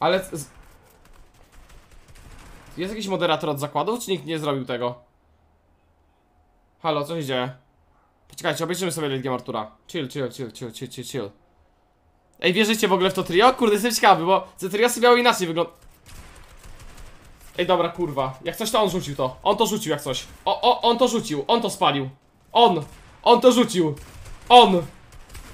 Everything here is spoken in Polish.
Ale... Jest jakiś moderator od zakładów, czy nikt nie zrobił tego? Halo, co się dzieje? Poczekajcie, obejrzymy sobie Legiem Artura. Chill, chill, chill, chill, chill, chill, chill. Ej, wierzycie w ogóle w to trio? Kurde, jestem ciekawy, bo te triosy miały inaczej wygląda. Ej, dobra, kurwa. Jak coś, to on rzucił to. On to rzucił jak coś. O, o, on to rzucił. On to spalił. On. On to rzucił. On.